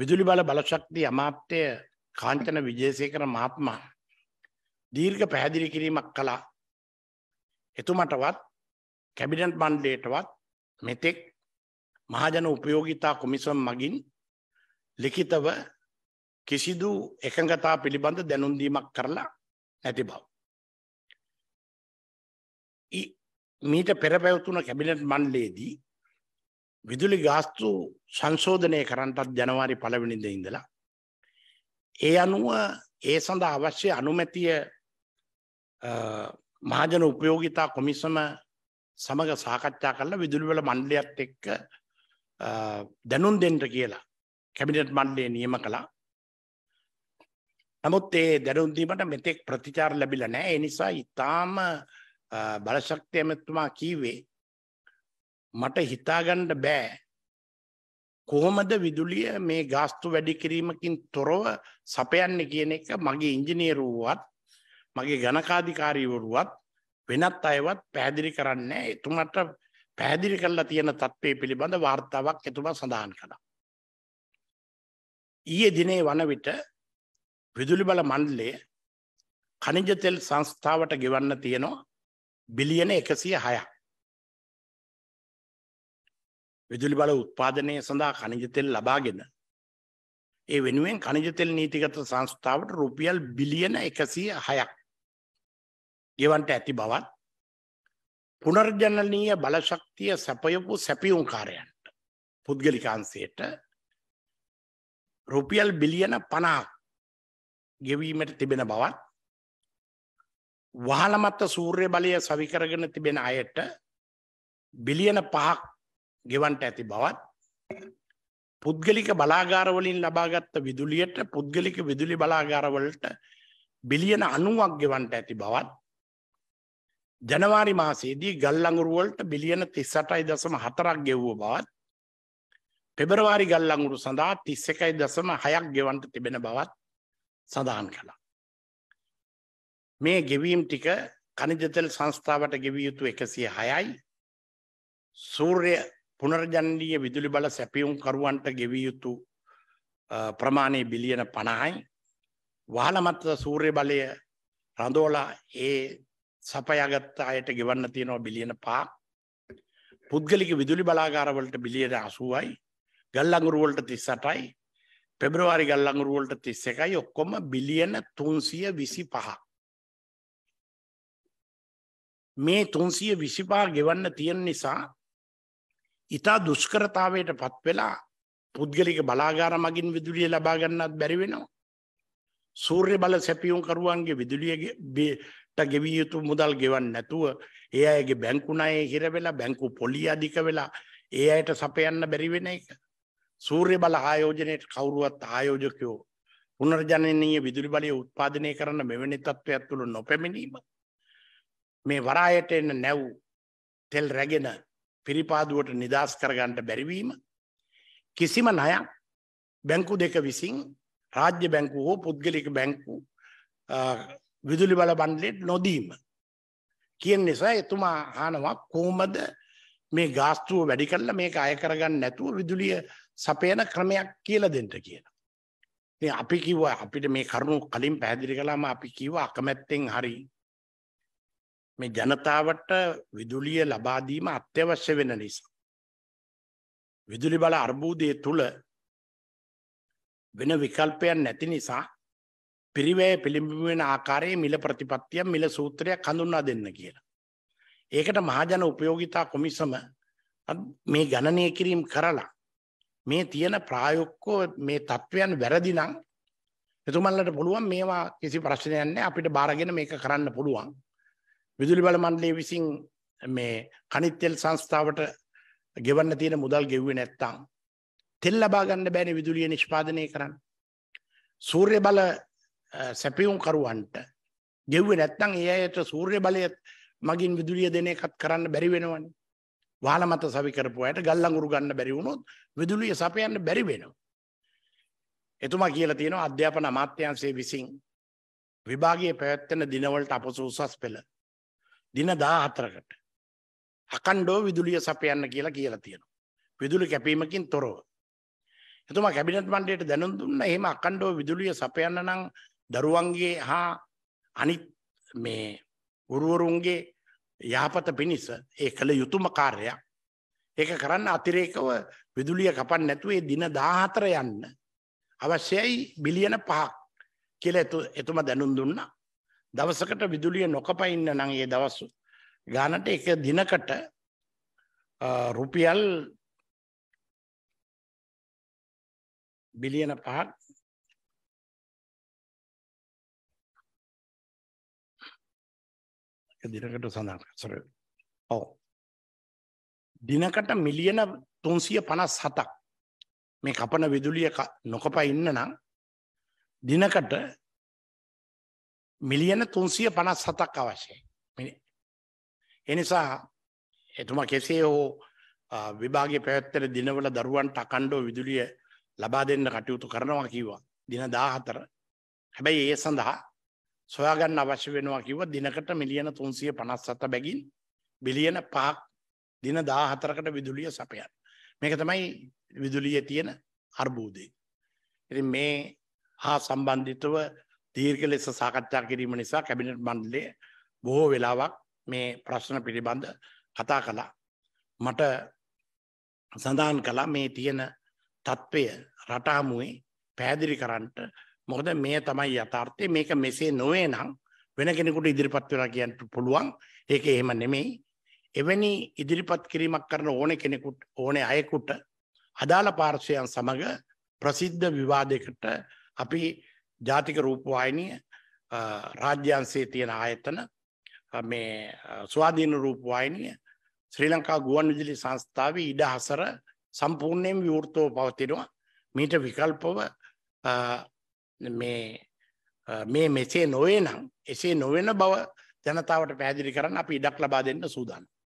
විදුලි බල බලශක්ති අමාත්‍ය කාංචන විජේසේකර මහත්මයා දීර්ඝ පැහැදිලි කිරීමක් කළා. එතුමටවත් කැබිනට් මණ්ඩලයටවත් මෙතෙක් මහජන උපයෝගිතා කොමිසම් මගින් ලිඛිතව කිසිදු එකඟතා පිළිබඳ දැනුම් දීමක් කරලා නැති බව. මීට පෙර පැවතුන කැබිනට් මණ්ඩලයේදී විදුලි ගාස්තු සංශෝධනය කරන්නටත් ජනවාරි පළවෙනිද ඉඳලා. ඒ අනුව ඒ සඳහා අවශ්‍ය අනුමැතිය මහජන උපයෝගිතා කොමිසම සමඟ සාකච්ඡා කරලා විදුලිවල මණ්ඩලයත් එක්ක දැනුම් දෙන්ට කියලා කැබිනට් මණ්ඩලේ නියම කළා. නමුත් ඒ දැනුම් දීමට මෙතෙක් ප්‍රතිචාර ලැබිලා නැහැ. ඒ නිසා ඊටාම බලශක්ති ඇමතුමා කීවේ මට හිතාගන්න බෑ කොහොමද විදුලිය මේ ගාස්තු වැඩි කිරීමකින් තොරව සපයන්නේ කියන එක මගේ ඉංජිනේරුවත් මගේ ගණකාධිකාරීවරුවත් වෙනත් අයවත් පැහැදිලි කරන්නේ එතුමට පැහැදිලි කරලා තියෙන තත්ත්වය පිළිබඳ වාර්තාවක් එතුමා සඳහන් කළා. ඊයේ දිනේ වන විට විදුලි බල මණ්ඩලය කනිජ තෙල් සංස්ථාවට ගෙවන්න තියෙනවා බිලියන 106ක්. විදුලි බල උත්පාදනය සඳහා කනිජ තෙල් ලබාගෙන ඒ වෙනුවෙන් කනිජ තෙල් නීතිගත සංස්ථාවට රුපියල් බිලියන 106ක් ගෙවන්ට ඇති බවත් පුනර්ජනනීය බලශක්තිය සැපයපු සැපියුම්කාරයන්ට පුද්ගලිකාංශයට රුපියල් බිලියන 50ක් ගෙවීමට තිබෙන බවත් වහලමත්ත සූර්ය බලය සවිකරගෙන තිබෙන අයට බිලියන 5ක් ගෙවන්ට ඇති බවත් පුද්ගලික බලාගාරවලින් ලබාගත්ත විදුලියට පුද්ගලික විදුලි බලාගාරවලට බිලියන අනුවක් ගෙවන්ට ඇති බවත් ජනවාරි මාසේදී ගල්ලඟුරුවලට බිලියන තිස්සටයි දසම හතරක් ගෙව්ව බවත් පෙබරවාරි ගල්ලඟුරු සඳහා තිස්ස එකයි දසම හයක් ගෙවන්ට තිබෙන බවත් සඳහන් කළා. මේ ගෙවීම් ටික කනිජතෙල් සංස්ථාවට ගෙවිය යුතු එකසිය හයයි සූර්ය පුනර්ජන්ලීය විදුලි බල සැපියුම් කරුවන්ට ගෙවිය යුතු ප්‍රමාණය බිලියන පණහයි වහලමත්ත සූර්ය බලය රඳෝලා ඒ සපයගත්ත අයට ගෙවන්න තියෙනවා බිලියන පා පුද්ගලික විදුලි බලාගාරවලට බිලියට අසුවයි ගල්ලඟුරුවලට තිස්සටයි පෙබ්‍රවාරි ගල්ලඟුරුවලට තිස්ස එකයි ඔක්කොම බිලියන තුන්සිය විසි පහ මේ තුන්සිය විසිපා ගෙවන්න තියෙන නිසා ඉතා දුෂ්කරතාවයට පත් වෙලා පුද්ගලික බලාගාර මගින් විදුලිය ලබා ගන්නත් බැරි වෙනවා. සූර්ය බල සැපියුම් කරුවන්ගේ විදුලියට ගෙවිය යුතු මුදල් ගෙවන්න නැතුව ඒ අයගේ බැංකු ණය හිර වෙලා බැංකු පොලිය අධික වෙලා ඒ අයට සපයන්න බැරි වෙන එක. සූර්ය බල ආයෝජනයේ කවුරුවත් ආයෝජකයෝ පුනර්ජනනීය විදුලි බලය උත්පාදනය කරන මෙවැනි තත්ත්වයක් තුළ නොපැමිණීම මේ වරායට එන්න නැව් තෙල් රැගෙන පිරිපාදුවට නිදහස් කරගන්නට බැරිවීම කිසිම ණයක් බැංකු දෙක විසින් රාජ්‍ය බැංකු හෝ පුද්ගලික බැංකු විදුලි බල බණ්ඩලෙට නොදීම කියන නිසා එතුමා අහනවා කොහොමද මේ ගාස්තුව වැඩි කරලා මේක අය කරගන්න නැතුව විදුලිය සපයන ක්‍රමයක් කියලා දෙන්න කියලා. ඉතින් අපි කිව්වා අපිට මේ කරුණු කලින් පැහැදිලි කළාම අපි කිව්වා අකමැත්තෙන් හරි මේ ජනතාවට විදුලිය ලබා දීම අත්‍යවශ්‍ය වෙන නිසා විදුලි බල අර්බුදයේ තුල වෙන විකල්පයක් නැති නිසා පිරිවැය පිළිඹු වෙන ආකාරයේ මිල ප්‍රතිපත්තිය මිල සූත්‍රයක් හඳුන්වා දෙන්න කියලා. ඒකට මහජන උපයෝගිතා කොමිසම මේ ගණනය කිරීම කරලා මේ තියෙන ප්‍රායෝගිකව මේ தත්වයන් වැරදි නම් එතුමන්ලට පුළුවන් මේවා කිසි ප්‍රශ්නයක් නැහැ අපිට බාරගෙන මේක කරන්න පුළුවන්. විදුලි බල මණ්ඩලය විසින් මේ කනිත්තෙල් සංස්ථාවට ගෙවන්න තියෙන මුදල් ගෙව්වේ නැත්තම් තෙල් ලබා ගන්න බෑනේ විදුලිය නිෂ්පාදනය කරන්න. සූර්ය බල සැපියුම් කරුවන්ට ගෙව්වේ නැත්තම් ඒ අයට සූර්ය බලය මගින් විදුලිය දෙන එකත් කරන්න බැරි වෙනවනේ. වාල මත සවි කරපු අයට ගල් අඟුරු ගන්න බැරි වුණොත් විදුලිය සපයන්න බැරි වෙනවා. එතුමා කියලා තියෙනවා අධ්‍යාපන අමාත්‍යාංශයේ විසින් විභාගයේ පැවැත්වෙන දිනවලට අපසු උසස් පෙළ දින 14කට අකණ්ඩව විදුලිය සපයන්න කියලා කියලා තියෙනවා. විදුලි කැපීමකින් තොරව. එතුමා කැබිනට් මණ්ඩලයට දැනුම් දුන්නා එහෙම අකණ්ඩව විදුලිය සපයන්න නම් දරුවන්ගේ හා අනිත් මේ ගුරුවරුන්ගේ යහපත පිණිස ඒ කළ යුතුම කාර්යයක්. ඒක කරන්න අතිරේකව විදුලිය කපන්න නැතුව ඒ දින 14 යන්න අවශ්‍යයි බිලියන 5ක් කියලා එතුමා දැනුම් දුන්නා. දවසකට විදුලිය නොකපයින්න නම් ඒ දවස් ගානට එක දිනකට රුපියල් බිලියන පහක් දිනකට සඳහන් සර ඔව් දිනකට මිලියන 357ක් මේ කපන විදුලිය නොකපා ඉන්න නම් දිනකට මිලියන 357ක් අවශ්‍යයි. එනිසා එතුමා කෙසේ හෝ විභාගයේ පැවැත්වෙන දිනවල දරුවන්ට අකණ්ඩව විදුලිය ලබා දෙන්න කටයුතු කරනවා කිව්වා. දින 14. හැබැයි ඒ සඳහා සොයාගන්න අවශ්‍ය වෙනවා කිව්වා දිනකට මිලියන 357 බැගින් බිලියන 5ක් දින 14කට විදුලිය සපයන. මේක තමයි විදුලියේ තියෙන අර්බුදේ. ඉතින් මේ හා සම්බන්ධිතව දීර්ඝ ලෙස සාකච්ඡා කිරීම නිසා කැබිනට් මණ්ඩලය බොහෝ වෙලාවක් මේ ප්‍රශ්න පිළිබඳ කතා කළා. මට සඳහන් කළා මේ තියෙන තත්ත්වය රට හමුවේ පැහැදිලි කරන්නට මොකද මේ තමයි යථාර්ථය මේක මෙසේ නොවේ නම් වෙන කෙනෙකුට ඉදිරිපත් වෙලා කියන්න පුළුවන් ඒක එහෙම නෙමෙයි එවැනි ඉදිරිපත් කිරීමක් කරන ඕන කෙනෙකුට ඕනේ අයෙකුට අදාළ පාර්ශ්වයන් සමග ප්‍රසිද්ධ විවාදයකට අපි ජාතික රූපවාහිනිය රාජ්‍යන්සේ තියෙන ආයතන මේ ස්වාධීන රූපවාහිනිය ශ්‍රී ලංකා ගුවන් විදුලි සංස්ථාවේ ඉඩ හසර සම්පූර්ණයෙන් විවෘතව පවතිනවා මීට විකල්පව මේ මේ මෙසේ නොවේ නම් එසේ නොවෙන බව ජනතාවට පැහැදිලි කරන්න අපි ඉඩක් ලබා දෙන්න සූදානම්